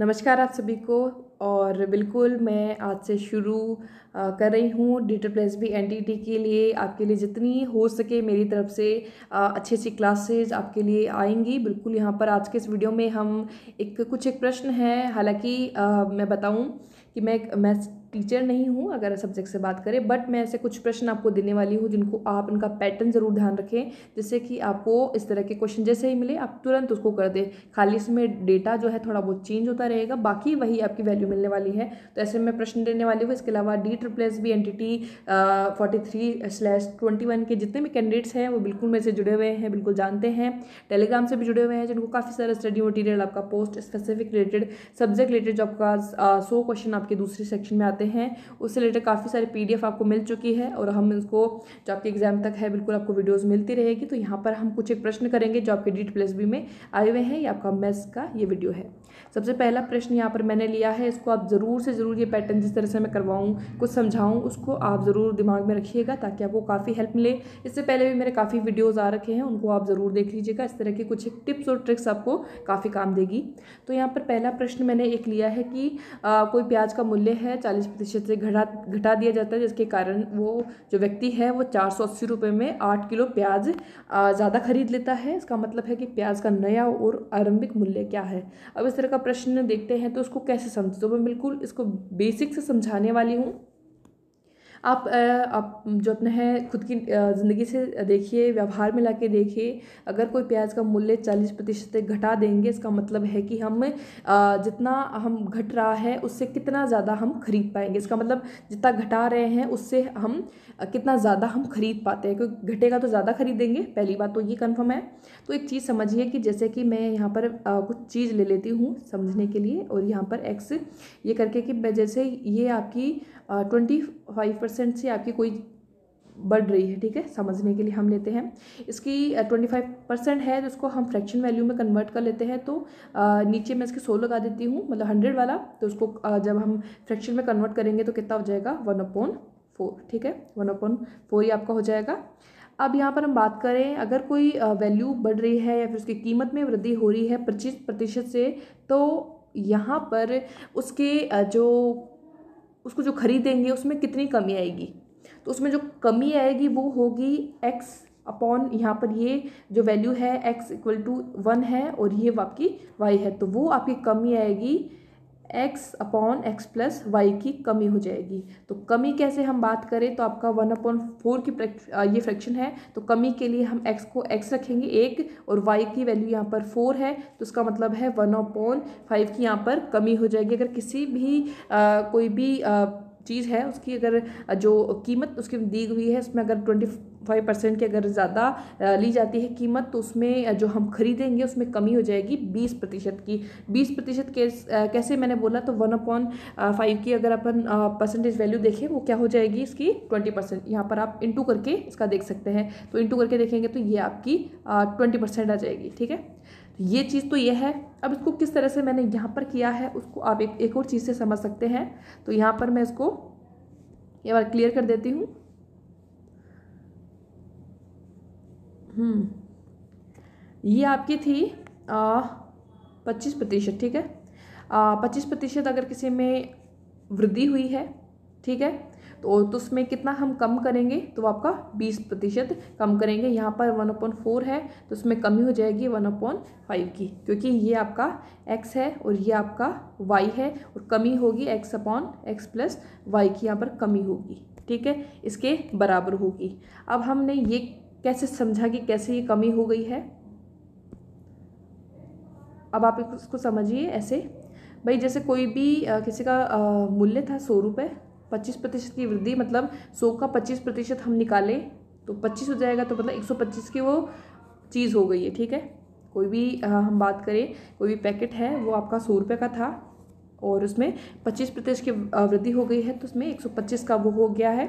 नमस्कार आप सभी को और बिल्कुल मैं आज से शुरू कर रही हूँ डिटर प्लस भी एन के लिए आपके लिए जितनी हो सके मेरी तरफ से अच्छी अच्छी क्लासेज आपके लिए आएंगी बिल्कुल यहाँ पर आज के इस वीडियो में हम एक कुछ एक प्रश्न है हालांकि मैं बताऊँ कि मैं मैं टीचर नहीं हूँ अगर सब्जेक्ट से बात करें बट मैं ऐसे कुछ प्रश्न आपको देने वाली हूँ जिनको आप इनका पैटर्न ज़रूर ध्यान रखें जिससे कि आपको इस तरह के क्वेश्चन जैसे ही मिले आप तुरंत उसको कर दें खाली इसमें डेटा जो है थोड़ा बहुत चेंज होता रहेगा बाकी वही आपकी वैल्यू मिलने वाली है तो ऐसे मैं प्रश्न देने वाली हूँ इसके अलावा D triple S B N T T forty three slash twenty one के जितने भी कैंडिडेट्स हैं वो बिल्कुल मेरे से जुड़े हुए हैं बिल्कुल जानते हैं टेलीग्राम से भी जुड़े हुए हैं जिनको काफ़ी सारा स्टडी मटीरियल आपका post specific related subject related जो आपका सौ क्वेश्चन आपके दूसरे सेक्शन में आता जाते हैं उससे रिलेटेड काफ़ी सारे पी आपको मिल चुकी है और हम इसको जो आपके एग्जाम तक है बिल्कुल आपको वीडियोज़ मिलती रहेगी तो यहाँ पर हम कुछ एक प्रश्न करेंगे जो आपके डीट प्लस बी में आए हुए हैं या आपका मैथ्स का ये वीडियो है सबसे पहला प्रश्न यहाँ पर मैंने लिया है इसको आप ज़रूर से ज़रूर ये पैटर्न जिस तरह से मैं करवाऊँ कुछ समझाऊँ उसको आप ज़रूर दिमाग में रखिएगा ताकि आपको काफ़ी हेल्प मिले इससे पहले भी मेरे काफ़ी वीडियोज़ आ रखे हैं उनको आप ज़रूर देख लीजिएगा इस तरह के कुछ एक टिप्स और ट्रिक्स आपको काफ़ी काम देगी तो यहाँ पर पहला प्रश्न मैंने एक लिया है कि आ, कोई प्याज का मूल्य है चालीस प्रतिशत से घटा घटा दिया जाता है जिसके कारण वो जो व्यक्ति है वो चार सौ अस्सी रुपये में आठ किलो प्याज ज़्यादा खरीद लेता है इसका मतलब है कि प्याज का नया और आरंभिक मूल्य क्या है अब इस तरह का प्रश्न देखते हैं तो उसको कैसे समझते तो मैं बिल्कुल इसको बेसिक से समझाने वाली हूँ आप आप जो अपना है खुद की ज़िंदगी से देखिए व्यवहार में ला के देखिए अगर कोई प्याज का मूल्य चालीस प्रतिशत घटा देंगे इसका मतलब है कि हम जितना हम घट रहा है उससे कितना ज़्यादा हम खरीद पाएंगे इसका मतलब जितना घटा रहे हैं उससे हम कितना ज़्यादा हम खरीद पाते हैं क्योंकि घटेगा तो ज़्यादा खरीदेंगे पहली बात तो ये कन्फर्म है तो एक चीज़ समझिए कि जैसे कि मैं यहाँ पर कुछ चीज़ ले लेती हूँ समझने के लिए और यहाँ पर एक्स ये करके कि मैं जैसे ये आपकी ट्वेंटी फाइव परसेंट से आपकी कोई बढ़ रही है ठीक है समझने के लिए हम लेते हैं इसकी ट्वेंटी फाइव परसेंट है तो इसको हम फ्रैक्शन वैल्यू में कन्वर्ट कर लेते हैं तो आ, नीचे मैं इसके सो लगा देती हूँ मतलब हंड्रेड वाला तो उसको आ, जब हम फ्रैक्शन में कन्वर्ट करेंगे तो कितना हो जाएगा वन अपॉन फोर ठीक है वन अपॉन फोर ही आपका हो जाएगा अब यहाँ पर हम बात करें अगर कोई वैल्यू बढ़ रही है या फिर उसकी कीमत में वृद्धि हो रही है पच्चीस प्रतिशत से तो यहाँ पर उसके जो उसको जो खरीदेंगे उसमें कितनी कमी आएगी तो उसमें जो कमी आएगी वो होगी एक्स अपॉन यहाँ पर ये जो वैल्यू है एक्स इक्वल टू वन है और ये आपकी वाई है तो वो आपकी कमी आएगी X upon X plus Y की कमी हो जाएगी तो कमी कैसे हम बात करें तो आपका वन अपॉन फोर की ये फ्रैक्शन है तो कमी के लिए हम एक्स को एक्स रखेंगे एक और वाई की वैल्यू यहाँ पर फोर है तो उसका मतलब है वन अपॉन फाइव की यहाँ पर कमी हो जाएगी अगर किसी भी आ, कोई भी आ, चीज़ है उसकी अगर जो कीमत उसकी दी हुई है उसमें अगर ट्वेंटी फाइव परसेंट की अगर ज़्यादा ली जाती है कीमत तो उसमें जो हम खरीदेंगे उसमें कमी हो जाएगी बीस प्रतिशत की बीस प्रतिशत कैसे मैंने बोला तो वन अपॉन फाइव की अगर अपन परसेंटेज वैल्यू देखें वो क्या हो जाएगी इसकी ट्वेंटी परसेंट यहाँ पर आप इंटू करके इसका देख सकते हैं तो इंटू करके देखेंगे तो ये आपकी ट्वेंटी परसेंट आ जाएगी ठीक है ये चीज़ तो ये है अब इसको किस तरह से मैंने यहाँ पर किया है उसको आप एक एक और चीज़ से समझ सकते हैं तो यहाँ पर मैं इसको एक बार क्लियर कर देती हूँ हम्म, ये आपकी थी पच्चीस प्रतिशत ठीक है पच्चीस प्रतिशत अगर किसी में वृद्धि हुई है ठीक है तो तो उसमें कितना हम कम करेंगे तो आपका बीस प्रतिशत कम करेंगे यहाँ पर वन अपॉन फोर है तो उसमें कमी हो जाएगी वन अपॉन फाइव की क्योंकि ये आपका एक्स है और ये आपका वाई है और कमी होगी X upon X plus Y की यहाँ पर कमी होगी ठीक है इसके बराबर होगी अब हमने ये कैसे समझा कि कैसे ये कमी हो गई है अब आप इसको समझिए ऐसे भाई जैसे कोई भी किसी का मूल्य था सौ रुपये पच्चीस प्रतिशत की वृद्धि मतलब सौ का पच्चीस प्रतिशत हम निकालें तो पच्चीस हो जाएगा तो मतलब एक सौ पच्चीस की वो चीज़ हो गई है ठीक है कोई भी आ, हम बात करें कोई भी पैकेट है वो आपका सौ रुपये का था और उसमें पच्चीस प्रतिशत की वृद्धि हो गई है तो उसमें एक सौ पच्चीस का वो हो गया है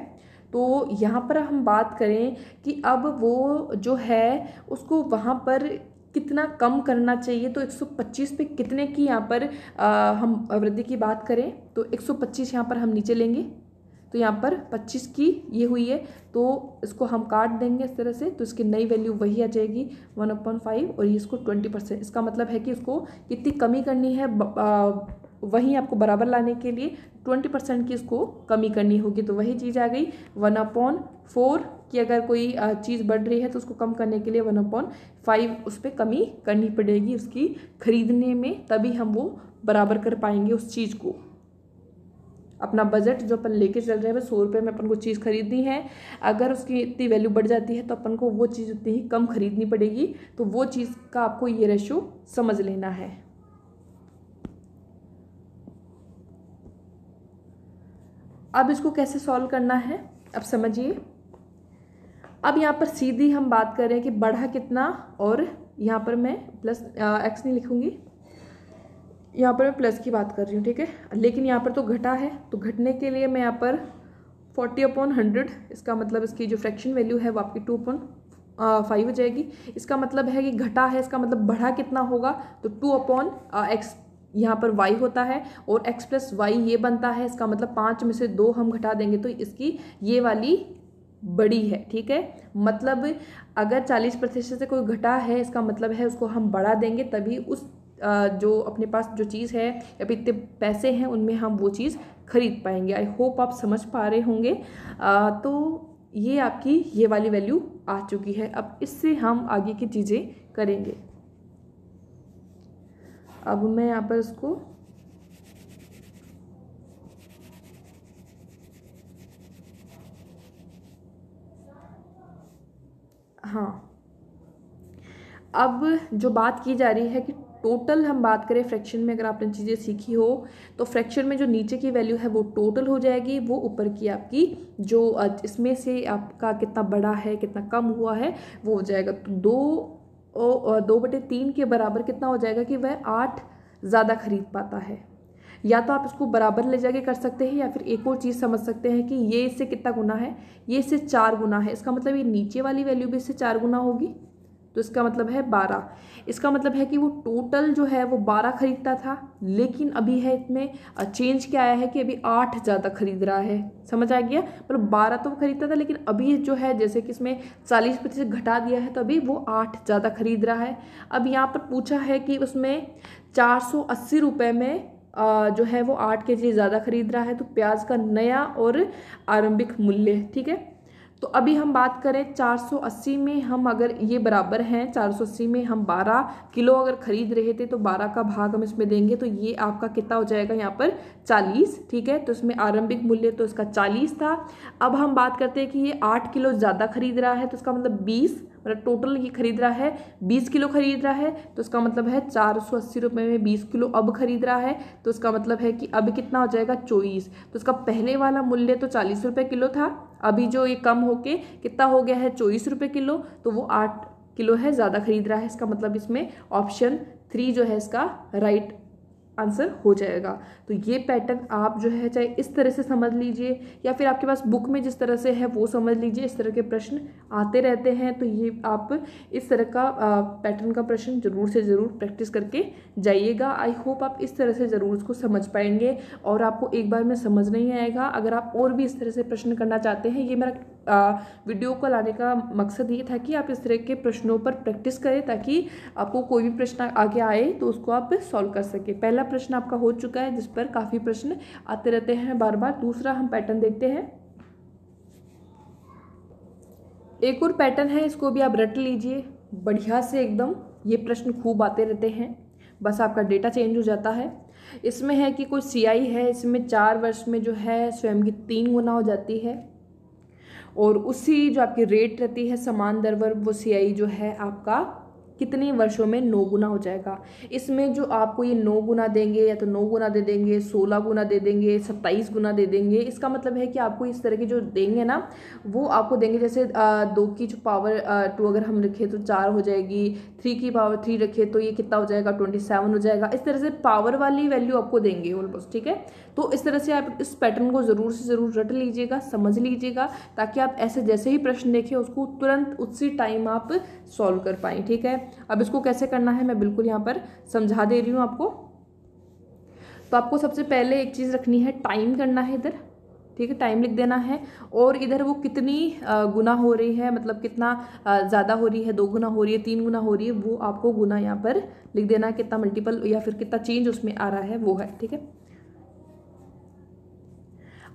तो यहाँ पर हम बात करें कि अब वो जो है उसको वहाँ पर कितना कम करना चाहिए तो 125 पे कितने की यहाँ पर आ, हम वृद्धि की बात करें तो 125 यहाँ पर हम नीचे लेंगे तो यहाँ पर 25 की ये हुई है तो इसको हम काट देंगे इस तरह से तो इसकी नई वैल्यू वही आ जाएगी वन अपॉइंट फाइव और ये इसको ट्वेंटी परसेंट इसका मतलब है कि इसको कितनी कमी करनी है वहीं आपको बराबर लाने के लिए ट्वेंटी परसेंट की इसको कमी करनी होगी तो वही चीज़ आ गई वन अपॉन फोर कि अगर कोई चीज़ बढ़ रही है तो उसको कम करने के लिए वन अपॉन फाइव उस पर कमी करनी पड़ेगी उसकी खरीदने में तभी हम वो बराबर कर पाएंगे उस चीज़ को अपना बजट जो अपन लेके चल रहे हैं सौ रुपये में अपन को चीज़ खरीदनी है अगर उसकी इतनी वैल्यू बढ़ जाती है तो अपन को वो चीज़ उतनी ही कम खरीदनी पड़ेगी तो वो चीज़ का आपको ये रेशो समझ लेना है अब इसको कैसे सॉल्व करना है अब समझिए अब यहाँ पर सीधी हम बात कर रहे हैं कि बढ़ा कितना और यहाँ पर मैं प्लस एक्स नहीं लिखूँगी यहाँ पर मैं प्लस की बात कर रही हूँ ठीक है लेकिन यहाँ पर तो घटा है तो घटने के लिए मैं यहाँ पर फोर्टी अपॉन हंड्रेड इसका मतलब इसकी जो फ्रैक्शन वैल्यू है वो आपकी टू अपॉन फाइव हो जाएगी इसका मतलब है कि घटा है इसका मतलब बढ़ा कितना होगा तो टू अपॉन एक्स यहाँ पर वाई होता है और एक्स प्लस वाई ये बनता है इसका मतलब पाँच में से दो हम घटा देंगे तो इसकी ये वाली बड़ी है ठीक है मतलब अगर 40 प्रतिशत से कोई घटा है इसका मतलब है उसको हम बढ़ा देंगे तभी उस जो अपने पास जो चीज़ है या फिर इतने पैसे हैं उनमें हम वो चीज़ खरीद पाएंगे आई होप आप समझ पा रहे होंगे तो ये आपकी ये वाली वैल्यू आ चुकी है अब इससे हम आगे की चीज़ें करेंगे अब मैं यहाँ पर इसको हाँ अब जो बात की जा रही है कि टोटल हम बात करें फ्रैक्शन में अगर आपने चीज़ें सीखी हो तो फ्रैक्शन में जो नीचे की वैल्यू है वो टोटल हो जाएगी वो ऊपर की आपकी जो इसमें से आपका कितना बड़ा है कितना कम हुआ है वो हो जाएगा तो दो ओ, दो बटे तीन के बराबर कितना हो जाएगा कि वह आठ ज़्यादा खरीद पाता है या तो आप इसको बराबर ले जाके कर सकते हैं या फिर एक और चीज़ समझ सकते हैं कि ये इससे कितना गुना है ये इससे चार गुना है इसका मतलब ये नीचे वाली वैल्यू भी इससे चार गुना होगी तो इसका मतलब है बारह इसका मतलब है कि वो टोटल जो है वो बारह खरीदता था लेकिन अभी है इसमें चेंज क्या आया है कि अभी आठ ज़्यादा खरीद रहा है समझ आ गया मतलब बारह तो वो खरीदता था लेकिन अभी जो है जैसे कि इसमें चालीस प्रतिशत घटा दिया है तो अभी वो आठ ज़्यादा खरीद रहा है अब यहाँ पर पूछा है कि उसमें चार सौ अस्सी रुपये में जो है वो आठ के जी ज़्यादा खरीद रहा है तो प्याज का नया और आरंभिक मूल्य ठीक है तो अभी हम बात करें 480 में हम अगर ये बराबर हैं 480 में हम 12 किलो अगर खरीद रहे थे तो 12 का भाग हम इसमें देंगे तो ये आपका कितना हो जाएगा यहाँ पर 40 ठीक है तो इसमें आरंभिक मूल्य तो इसका 40 था अब हम बात करते हैं कि ये 8 किलो ज़्यादा खरीद रहा है तो इसका मतलब 20 मतलब टोटल ये खरीद रहा है बीस किलो खरीद रहा है तो उसका मतलब है चार सौ अस्सी रुपये में बीस किलो अब खरीद रहा है तो उसका मतलब है कि अब कितना हो जाएगा चौबीस तो उसका पहले वाला मूल्य तो चालीस रुपये किलो था अभी जो ये कम होके कितना हो गया है चौबीस रुपये किलो तो वो आठ किलो है ज़्यादा खरीद रहा है इसका मतलब इसमें ऑप्शन थ्री जो है इसका राइट आंसर हो जाएगा तो ये पैटर्न आप जो है चाहे इस तरह से समझ लीजिए या फिर आपके पास बुक में जिस तरह से है वो समझ लीजिए इस तरह के प्रश्न आते रहते हैं तो ये आप इस तरह का पैटर्न का प्रश्न ज़रूर से ज़रूर प्रैक्टिस करके जाइएगा आई होप आप इस तरह से ज़रूर उसको समझ पाएंगे और आपको एक बार में समझ नहीं आएगा अगर आप और भी इस तरह से प्रश्न करना चाहते हैं ये मेरा वीडियो को लाने का मकसद ये था कि आप इस तरह के प्रश्नों पर प्रैक्टिस करें ताकि आपको कोई भी प्रश्न आगे आए तो उसको आप सॉल्व कर सकें पहला प्रश्न आपका हो चुका है जिस पर काफ़ी प्रश्न आते रहते हैं बार बार दूसरा हम पैटर्न देखते हैं एक और पैटर्न है इसको भी आप रट लीजिए बढ़िया से एकदम ये प्रश्न खूब आते रहते हैं बस आपका डेटा चेंज हो जाता है इसमें है कि कोई सीआई है इसमें चार वर्ष में जो है स्वयं की तीन गुना हो जाती है और उसी जो आपकी रेट रहती है समान पर वो सीआई e जो है आपका कितने वर्षों में नौ गुना हो जाएगा इसमें जो आपको ये नौ गुना देंगे या तो नौ गुना दे देंगे सोलह गुना दे देंगे सत्ताईस गुना दे देंगे इसका मतलब है कि आपको इस तरह के जो देंगे ना वो आपको देंगे जैसे दो की जो पावर टू अगर हम रखें तो चार हो जाएगी थ्री की पावर थ्री रखें तो ये कितना हो जाएगा ट्वेंटी सेवन हो जाएगा इस तरह से पावर वाली वैल्यू आपको देंगे ऑलमोस्ट ठीक है तो इस तरह से आप इस पैटर्न को ज़रूर से ज़रूर रट लीजिएगा समझ लीजिएगा ताकि आप ऐसे जैसे ही प्रश्न देखें उसको तुरंत उसी टाइम आप सॉल्व कर पाएँ ठीक है अब इसको कैसे करना है मैं बिल्कुल यहाँ पर समझा दे रही हूँ आपको तो आपको सबसे पहले एक चीज़ रखनी है टाइम करना है इधर ठीक है टाइम लिख देना है और इधर वो कितनी गुना हो रही है मतलब कितना ज़्यादा हो रही है दो गुना हो रही है तीन गुना हो रही है वो आपको गुना यहाँ पर लिख देना है कितना मल्टीपल या फिर कितना चेंज उसमें आ रहा है वो है ठीक है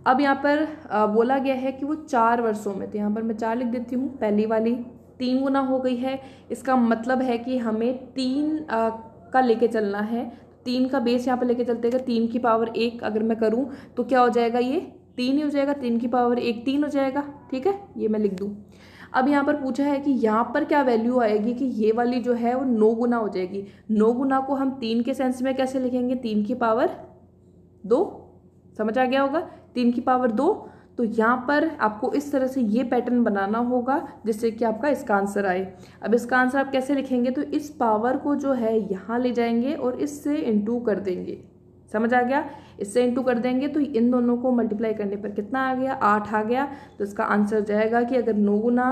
अब यहाँ पर बोला गया है कि वो चार वर्षों में तो यहाँ पर मैं चार लिख देती हूँ पहली वाली तीन गुना हो गई है इसका मतलब है कि हमें तीन आ, का लेके चलना है तीन का बेस यहाँ पर लेके चलते हैं तीन की पावर एक अगर मैं करूँ तो क्या हो जाएगा ये तीन ही हो जाएगा तीन की पावर एक तीन हो जाएगा ठीक है ये मैं लिख दूँ अब यहाँ पर पूछा है कि यहाँ पर क्या वैल्यू आएगी कि ये वाली जो है वो नौ गुना हो जाएगी नौ गुना को हम तीन के सेंस में कैसे लिखेंगे तीन की पावर दो समझ आ गया होगा तीन की पावर दो तो यहाँ पर आपको इस तरह से ये पैटर्न बनाना होगा जिससे कि आपका इसका आंसर आए अब इसका आंसर आप कैसे लिखेंगे तो इस पावर को जो है यहाँ ले जाएंगे और इससे इंटू कर देंगे समझ आ गया इससे इंटू कर देंगे तो इन दोनों को मल्टीप्लाई करने पर कितना आ गया आठ आ गया तो इसका आंसर जाएगा कि अगर नौ गुना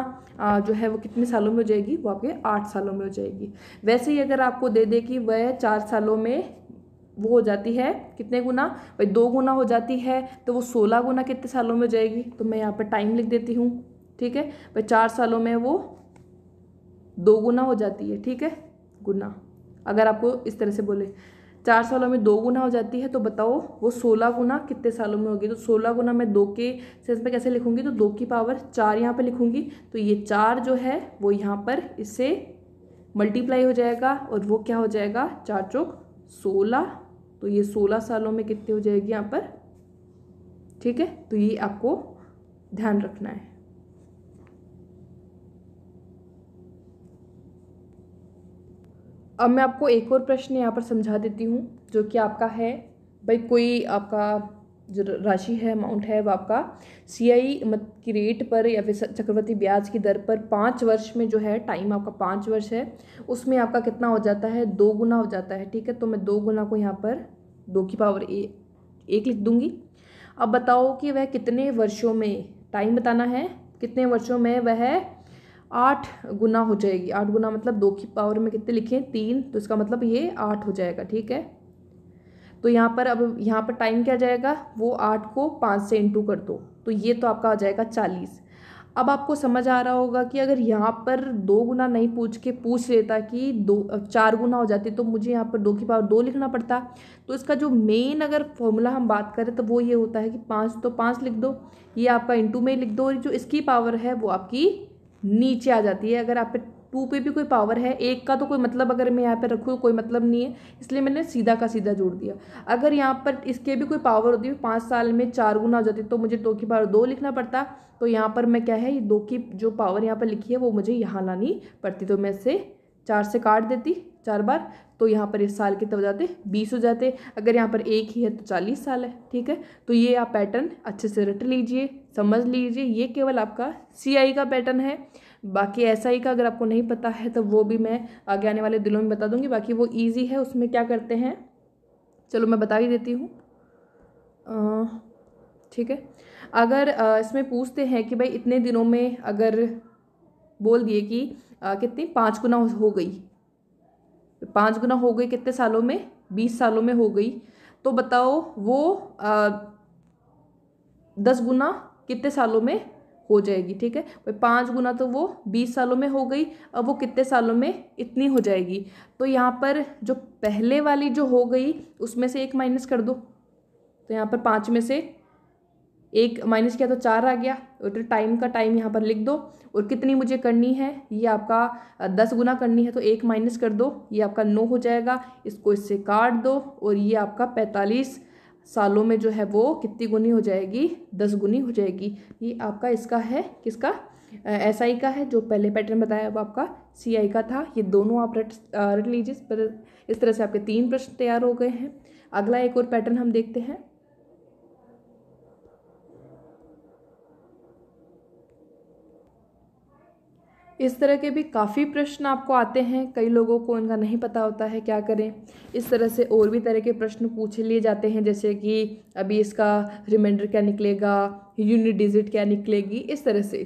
जो है वो कितने सालों में हो जाएगी वो आपके आठ सालों में हो जाएगी वैसे ही अगर आपको दे दे कि वह चार सालों में वो हो जाती है कितने गुना भाई दो गुना हो जाती है तो वो सोलह गुना कितने सालों में हो जाएगी तो मैं यहाँ पर टाइम लिख देती हूँ ठीक है भाई चार सालों में वो दो गुना हो जाती है ठीक है गुना अगर आपको इस तरह से बोले चार सालों में दो गुना हो जाती है तो बताओ वो सोलह गुना कितने सालों में होगी तो सोलह गुना मैं दो के सेंस में कैसे लिखूंगी तो दो की पावर चार यहाँ पर लिखूंगी तो ये चार जो है वो यहाँ पर इससे मल्टीप्लाई हो जाएगा और वो क्या हो जाएगा चार चौक सोलह तो ये सोलह सालों में कितनी हो जाएगी यहाँ पर ठीक है तो ये आपको ध्यान रखना है अब मैं आपको एक और प्रश्न यहाँ पर समझा देती हूँ जो कि आपका है भाई कोई आपका जो राशि है अमाउंट है वो आपका सी आई की रेट पर या फिर चक्रवर्ती ब्याज की दर पर पाँच वर्ष में जो है टाइम आपका पाँच वर्ष है उसमें आपका कितना हो जाता है दो गुना हो जाता है ठीक है तो मैं दो गुना को यहाँ पर दो की पावर ए, एक लिख दूँगी अब बताओ कि वह कितने वर्षों में टाइम बताना है कितने वर्षों में वह आठ गुना हो जाएगी आठ गुना मतलब दो की पावर में कितने लिखें तीन तो इसका मतलब ये आठ हो जाएगा ठीक है तो यहाँ पर अब यहाँ पर टाइम क्या जाएगा वो आठ को पाँच से इंटू कर दो तो ये तो आपका आ जाएगा चालीस अब आपको समझ आ रहा होगा कि अगर यहाँ पर दो गुना नहीं पूछ के पूछ लेता कि दो चार गुना हो जाती तो मुझे यहाँ पर दो की पावर दो लिखना पड़ता तो इसका जो मेन अगर फॉर्मूला हम बात करें तो वो ये होता है कि पाँच तो पाँच लिख दो ये आपका इंटू में लिख दो और जो इसकी पावर है वो आपकी नीचे आ जाती है अगर आप टू पे भी कोई पावर है एक का तो कोई मतलब अगर मैं यहाँ पे रखूँ कोई मतलब नहीं है इसलिए मैंने सीधा का सीधा जोड़ दिया अगर यहाँ पर इसके भी कोई पावर होती है पाँच साल में चार गुना हो जाती तो मुझे दो की पावर दो लिखना पड़ता तो यहाँ पर मैं क्या है ये दो की जो पावर यहाँ पर लिखी है वो मुझे यहाँ लानी पड़ती तो मैं इसे चार से काट देती चार बार तो यहाँ पर इस साल कितने हो जाते बीस हो जाते अगर यहाँ पर एक ही है तो चालीस साल है ठीक है तो ये आप पैटर्न अच्छे से रट लीजिए समझ लीजिए ये केवल आपका सी का पैटर्न है बाकी ऐसा ही का अगर आपको नहीं पता है तो वो भी मैं आगे आने वाले दिनों में बता दूँगी बाकी वो ईजी है उसमें क्या करते हैं चलो मैं बता ही देती हूँ ठीक है अगर आ, इसमें पूछते हैं कि भाई इतने दिनों में अगर बोल दिए कि आ, कितनी पाँच गुना हो गई पाँच गुना हो गई कितने सालों में बीस सालों में हो गई तो बताओ वो आ, दस गुना कितने सालों में हो जाएगी ठीक है भाई पाँच गुना तो वो बीस सालों में हो गई अब वो कितने सालों में इतनी हो जाएगी तो यहाँ पर जो पहले वाली जो हो गई उसमें से एक माइनस कर दो तो यहाँ पर पाँच में से एक माइनस किया तो चार आ गया और तो टाइम का टाइम यहाँ पर लिख दो और कितनी मुझे करनी है ये आपका दस गुना करनी है तो एक माइनस कर दो ये आपका नौ हो जाएगा इसको इससे काट दो और ये आपका पैंतालीस सालों में जो है वो कितनी गुनी हो जाएगी दस गुनी हो जाएगी ये आपका इसका है किसका एस आई का है जो पहले पैटर्न बताया अब आपका सी आई का था ये दोनों आप रट रट लीजिए इस तरह से आपके तीन प्रश्न तैयार हो गए हैं अगला एक और पैटर्न हम देखते हैं इस तरह के भी काफ़ी प्रश्न आपको आते हैं कई लोगों को इनका नहीं पता होता है क्या करें इस तरह से और भी तरह के प्रश्न पूछ लिए जाते हैं जैसे कि अभी इसका रिमाइंडर क्या निकलेगा यूनिट डिजिट क्या निकलेगी इस तरह से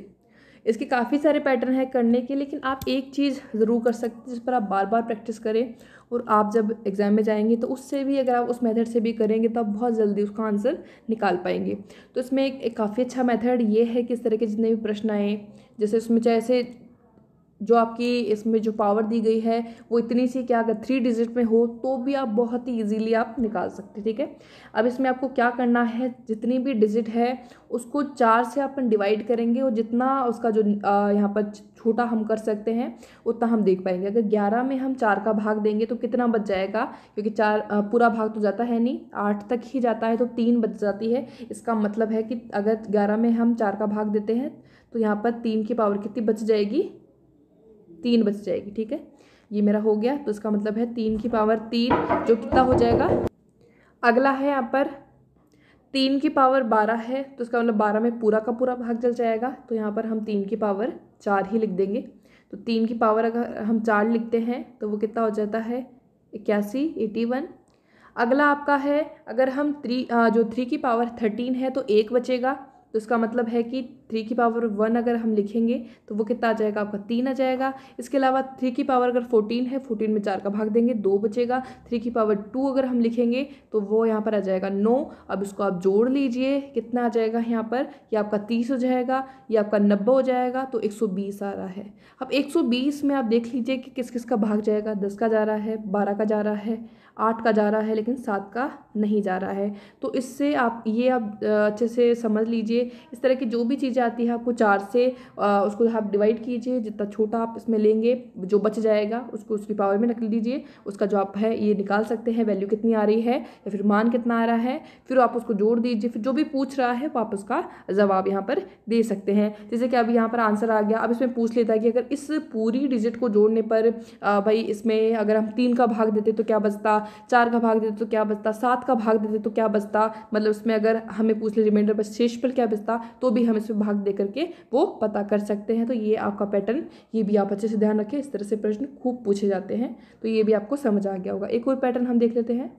इसके काफ़ी सारे पैटर्न हैं करने के लेकिन आप एक चीज़ ज़रूर कर सकते जिस पर आप बार बार प्रैक्टिस करें और आप जब एग्ज़ाम में जाएंगे तो उससे भी अगर आप उस मेथड से भी करेंगे तो आप बहुत जल्दी उसका आंसर निकाल पाएंगे तो इसमें एक, एक काफ़ी अच्छा मेथड ये है कि इस तरह के जितने भी प्रश्न आए जैसे उसमें चाहे जो आपकी इसमें जो पावर दी गई है वो इतनी सी क्या अगर थ्री डिजिट में हो तो भी आप बहुत ही इजीली आप निकाल सकते हैं ठीक है अब इसमें आपको क्या करना है जितनी भी डिजिट है उसको चार से अपन डिवाइड करेंगे और जितना उसका जो यहाँ पर छोटा हम कर सकते हैं उतना हम देख पाएंगे अगर ग्यारह में हम चार का भाग देंगे तो कितना बच जाएगा क्योंकि चार पूरा भाग तो जाता है नहीं आठ तक ही जाता है तो तीन बच जाती है इसका मतलब है कि अगर ग्यारह में हम चार का भाग देते हैं तो यहाँ पर तीन की पावर कितनी बच जाएगी तीन बच जाएगी ठीक है ये मेरा हो गया तो इसका मतलब है तीन की पावर तीन जो कितना हो जाएगा अगला है यहाँ पर तीन की पावर बारह है तो इसका मतलब बारह में पूरा का पूरा भाग जल जाएगा तो यहाँ पर हम तीन की पावर चार ही लिख देंगे तो तीन की पावर अगर हम चार लिखते हैं तो वो कितना हो जाता है इक्यासी एटी वन अगला आपका है अगर हम थ्री जो थ्री की पावर थर्टीन है तो एक बचेगा तो इसका मतलब है कि थ्री की पावर वन अगर हम लिखेंगे तो वो कितना आ जाएगा आपका तीन आ जाएगा इसके अलावा थ्री की पावर अगर फोर्टीन है फोर्टीन में चार का भाग देंगे दो बचेगा थ्री की पावर टू अगर हम लिखेंगे तो वो यहाँ पर आ जाएगा नौ अब इसको आप जोड़ लीजिए कितना आ जाएगा यहाँ पर या आपका तीस हो जाएगा या आपका नब्बे हो जाएगा तो एक सौ बीस आ रहा है अब एक सौ बीस में आप देख लीजिए कि किस किस का भाग जाएगा दस का जा रहा है बारह का जा रहा है आठ का जा रहा है लेकिन सात का नहीं जा रहा है तो इससे आप ये आप अच्छे से समझ लीजिए इस तरह की जो भी चीज़ें आती हैं आपको चार से उसको आप डिवाइड कीजिए जितना छोटा आप इसमें लेंगे जो बच जाएगा उसको उसकी पावर में रख लीजिए उसका जो आप है ये निकाल सकते हैं वैल्यू कितनी आ रही है या फिर मान कितना आ रहा है फिर आप उसको जोड़ दीजिए फिर जो भी पूछ रहा है वो आप उसका जवाब यहाँ पर दे सकते हैं जैसे कि अब यहाँ पर आंसर आ गया अब इसमें पूछ लेता है कि अगर इस पूरी डिजिट को जोड़ने पर भाई इसमें अगर हम तीन का भाग देते तो क्या बचता चार का भाग देते तो क्या बचता सात का भाग देते तो क्या बचता मतलब उसमें अगर हमें पूछ ले रिमाइंडर पर शेष पर क्या बचता तो भी हम इसमें भाग दे करके वो पता कर सकते हैं तो ये आपका पैटर्न ये भी आप अच्छे से ध्यान रखें इस तरह से प्रश्न खूब पूछे जाते हैं तो ये भी आपको समझ आ गया होगा एक और पैटर्न हम देख लेते हैं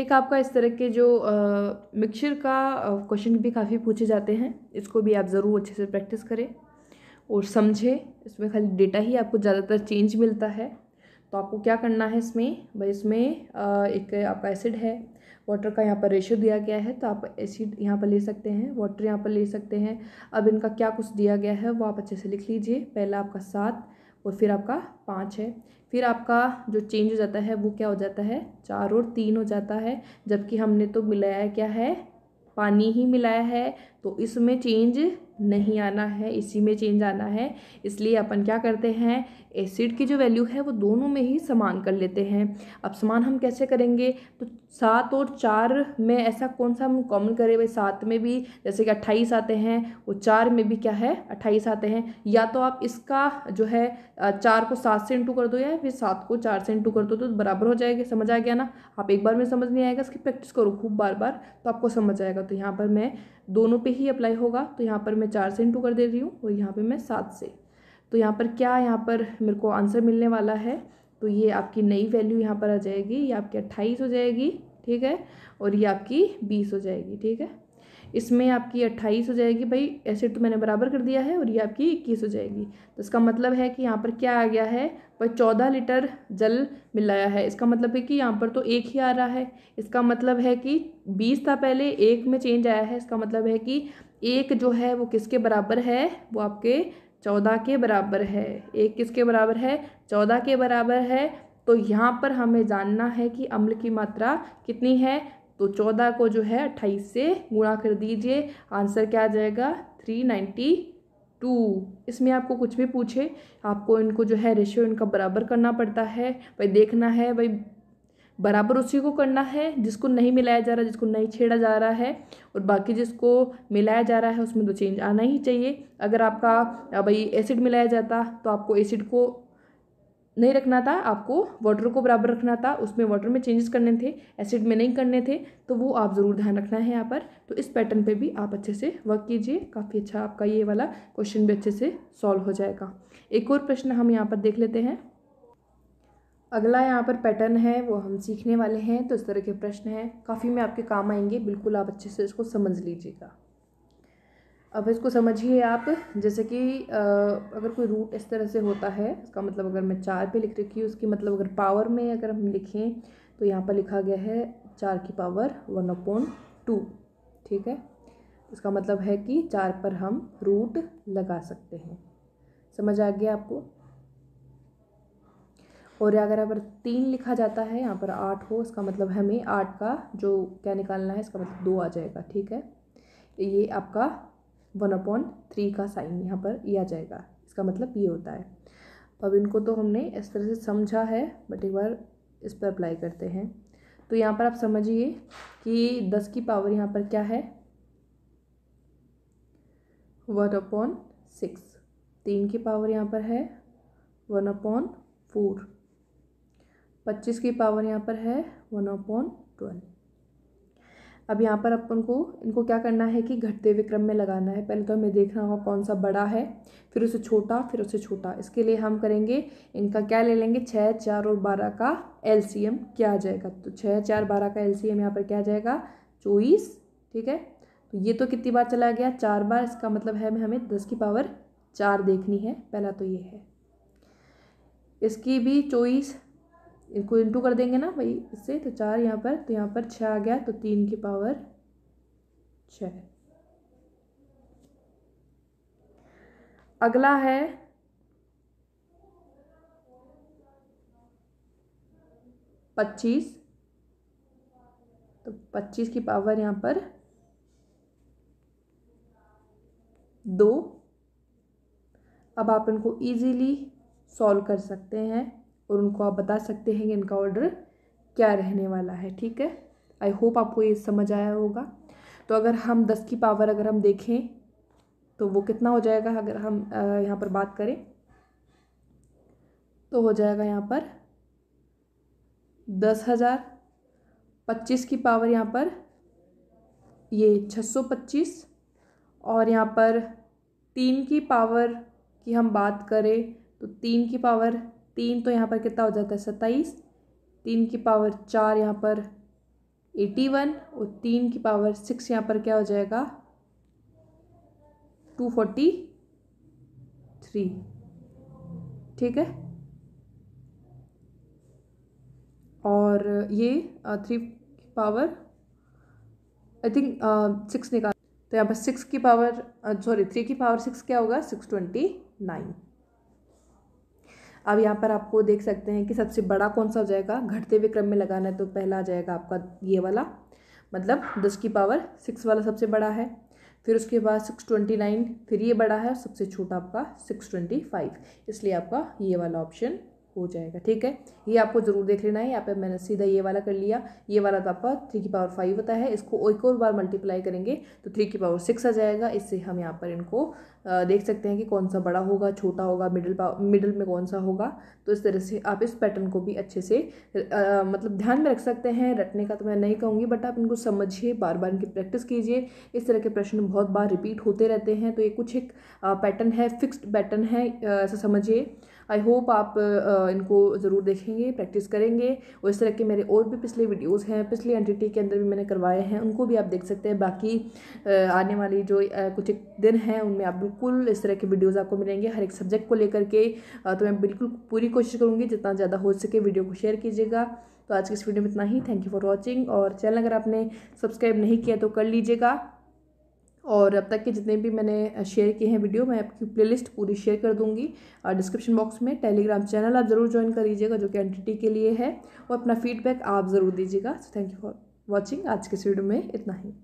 एक आपका इस तरह के जो मिक्सचर का क्वेश्चन भी काफ़ी पूछे जाते हैं इसको भी आप ज़रूर अच्छे से प्रैक्टिस करें और समझें इसमें खाली डेटा ही आपको ज़्यादातर चेंज मिलता है तो आपको क्या करना है इसमें भाई इसमें एक आपका एसिड है वाटर का यहाँ पर रेशो दिया गया है तो आप एसिड यहाँ पर ले सकते हैं वाटर यहाँ पर ले सकते हैं अब इनका क्या कुछ दिया गया है वो आप अच्छे से लिख लीजिए पहला आपका सात और फिर आपका पाँच है फिर आपका जो चेंज हो जाता है वो क्या हो जाता है चार और तीन हो जाता है जबकि हमने तो मिलाया क्या है पानी ही मिलाया है तो इसमें चेंज नहीं आना है इसी में चेंज आना है इसलिए अपन क्या करते हैं एसिड की जो वैल्यू है वो दोनों में ही समान कर लेते हैं अब समान हम कैसे करेंगे तो सात और चार में ऐसा कौन सा हम कॉमन करें भाई सात में भी जैसे कि अट्ठाईस आते हैं वो चार में भी क्या है अट्ठाईस आते हैं या तो आप इसका जो है चार को सात से इंटू कर दो या फिर सात को चार से इंटू कर दो तो बराबर हो जाएगा समझ आ गया ना आप एक बार में समझ नहीं आएगा इसकी प्रैक्टिस करो खूब बार बार तो आपको समझ आएगा तो यहाँ पर मैं दोनों पे ही अप्लाई होगा तो यहाँ पर मैं चार से इंटू कर दे रही हूँ और यहाँ पे मैं सात से तो यहाँ पर क्या यहाँ पर मेरे को आंसर मिलने वाला है तो ये आपकी नई वैल्यू यहाँ पर आ जाएगी ये आपकी अट्ठाईस हो जाएगी ठीक है और ये आपकी बीस हो जाएगी ठीक है इसमें आपकी अट्ठाईस हो जाएगी भाई एसिड तो मैंने बराबर कर दिया है और ये आपकी इक्कीस हो जाएगी तो इसका मतलब है कि यहाँ पर क्या आ गया है पर चौदह लीटर जल मिलाया है इसका मतलब है कि यहाँ पर तो एक ही आ रहा है इसका मतलब है कि बीस था पहले एक में चेंज आया है इसका मतलब है कि एक जो है वो किसके बराबर है वो आपके चौदह के बराबर है एक किसके बराबर है चौदह के बराबर है तो यहाँ पर हमें जानना है कि अम्ल की मात्रा कितनी है तो चौदह को जो है अट्ठाईस से गुणा कर दीजिए आंसर क्या आ जाएगा थ्री नाइन्टी टू इसमें आपको कुछ भी पूछे आपको इनको जो है रेशियो इनका बराबर करना पड़ता है भाई देखना है भाई बराबर उसी को करना है जिसको नहीं मिलाया जा रहा जिसको नहीं छेड़ा जा रहा है और बाकी जिसको मिलाया जा रहा है उसमें तो चेंज आना ही चाहिए अगर आपका भाई एसिड मिलाया जाता तो आपको एसिड को नहीं रखना था आपको वाटर को बराबर रखना था उसमें वाटर में चेंजेस करने थे एसिड में नहीं करने थे तो वो आप ज़रूर ध्यान रखना है यहाँ पर तो इस पैटर्न पे भी आप अच्छे से वर्क कीजिए काफ़ी अच्छा आपका ये वाला क्वेश्चन भी अच्छे से सॉल्व हो जाएगा एक और प्रश्न हम यहाँ पर देख लेते हैं अगला यहाँ पर पैटर्न है वो हम सीखने वाले हैं तो इस तरह के प्रश्न हैं काफ़ी में आपके काम आएंगे बिल्कुल आप अच्छे से इसको समझ लीजिएगा अब इसको समझिए आप जैसे कि अगर कोई रूट इस तरह से होता है इसका मतलब अगर मैं चार पे लिख रखी हूँ उसकी मतलब अगर पावर में अगर हम लिखें तो यहाँ पर लिखा गया है चार की पावर वन अपॉन टू ठीक है इसका मतलब है कि चार पर हम रूट लगा सकते हैं समझ आ गया आपको और अगर अगर तीन लिखा जाता है यहाँ पर आठ हो इसका मतलब हमें आठ का जो क्या निकालना है इसका मतलब दो आ जाएगा ठीक है ये आपका वन अपॉन थ्री का साइन यहाँ पर e आ जाएगा इसका मतलब ये होता है अब इनको तो हमने इस तरह से समझा है बट एक बार इस पर अप्लाई करते हैं तो यहाँ पर आप समझिए कि दस की पावर यहाँ पर क्या है वन अपॉन सिक्स तीन की पावर यहाँ पर है वन अपॉन फोर पच्चीस की पावर यहाँ पर है वन अपॉन ट्वेल्व अब यहाँ पर अपन को इनको क्या करना है कि घटते हुए क्रम में लगाना है पहले तो हमें देखना होगा कौन सा बड़ा है फिर उसे छोटा फिर उसे छोटा इसके लिए हम करेंगे इनका क्या ले लेंगे छः चार और बारह का एल क्या आ जाएगा तो छः चार बारह का एल सी यहाँ पर क्या आ जाएगा चौबीस ठीक है तो ये तो कितनी बार चला गया चार बार इसका मतलब है हमें दस की पावर चार देखनी है पहला तो ये है इसकी भी चौबीस इनको इंटू कर देंगे ना भाई इससे तो चार यहाँ पर तो यहाँ पर छः आ गया तो तीन की पावर छ अगला है पच्चीस तो पच्चीस की पावर यहाँ पर दो अब आप इनको इजीली सॉल्व कर सकते हैं और उनको आप बता सकते हैं कि इनका ऑर्डर क्या रहने वाला है ठीक है आई होप आपको ये समझ आया होगा तो अगर हम दस की पावर अगर हम देखें तो वो कितना हो जाएगा अगर हम यहाँ पर बात करें तो हो जाएगा यहाँ पर दस हज़ार पच्चीस की पावर यहाँ पर ये छः सौ पच्चीस और यहाँ पर तीन की पावर की हम बात करें तो तीन की पावर तीन तो यहाँ पर कितना हो जाता है सत्ताईस तीन की पावर चार यहाँ पर एटी वन और तीन की पावर सिक्स यहाँ पर क्या हो जाएगा टू फोर्टी थ्री ठीक है और ये थ्री की पावर आई थिंक सिक्स निकाल तो यहाँ पर सिक्स की पावर सॉरी थ्री की पावर सिक्स क्या होगा सिक्स ट्वेंटी नाइन अब यहाँ पर आपको देख सकते हैं कि सबसे बड़ा कौन सा हो जाएगा घटते हुए क्रम में लगाना है तो पहला आ जाएगा आपका ये वाला मतलब दस की पावर सिक्स वाला सबसे बड़ा है फिर उसके बाद सिक्स ट्वेंटी नाइन फिर ये बड़ा है सबसे छोटा आपका सिक्स ट्वेंटी फाइव इसलिए आपका ये वाला ऑप्शन हो जाएगा ठीक है ये आपको ज़रूर देख लेना है यहाँ पे मैंने सीधा ये वाला कर लिया ये वाला तो आपका थ्री की पावर फाइव होता है इसको एक और बार मल्टीप्लाई करेंगे तो थ्री की पावर सिक्स आ जाएगा इससे हम यहाँ पर इनको देख सकते हैं कि कौन सा बड़ा होगा छोटा होगा मिडिल मिडिल में कौन सा होगा तो इस तरह से आप इस पैटर्न को भी अच्छे से आ, मतलब ध्यान में रख सकते हैं रटने का तो मैं नहीं कहूँगी बट आप इनको समझिए बार बार इनकी प्रैक्टिस कीजिए इस तरह के प्रश्न बहुत बार रिपीट होते रहते हैं तो ये कुछ एक पैटर्न है फिक्स्ड पैटर्न है ऐसा समझिए आई होप आप इनको ज़रूर देखेंगे प्रैक्टिस करेंगे और इस तरह के मेरे और भी पिछले वीडियोस हैं पिछले एन के अंदर भी मैंने करवाए हैं उनको भी आप देख सकते हैं बाकी आने वाली जो कुछ एक दिन हैं उनमें आप बिल्कुल इस तरह के वीडियोज़ आपको मिलेंगे हर एक सब्जेक्ट को लेकर के तो मैं बिल्कुल पूरी कोशिश करूँगी जितना ज़्यादा हो सके वीडियो को शेयर कीजिएगा तो आज के इस वीडियो में इतना ही थैंक यू फॉर वॉचिंग और चैनल अगर आपने सब्सक्राइब नहीं किया तो कर लीजिएगा और अब तक के जितने भी मैंने शेयर किए हैं वीडियो मैं आपकी प्लेलिस्ट पूरी शेयर कर दूंगी और डिस्क्रिप्शन बॉक्स में टेलीग्राम चैनल आप ज़रूर ज्वाइन कर लीजिएगा जो कि एन के लिए है और अपना फीडबैक आप ज़रूर दीजिएगा थैंक यू फॉर वॉचिंग आज के इस वीडियो में इतना ही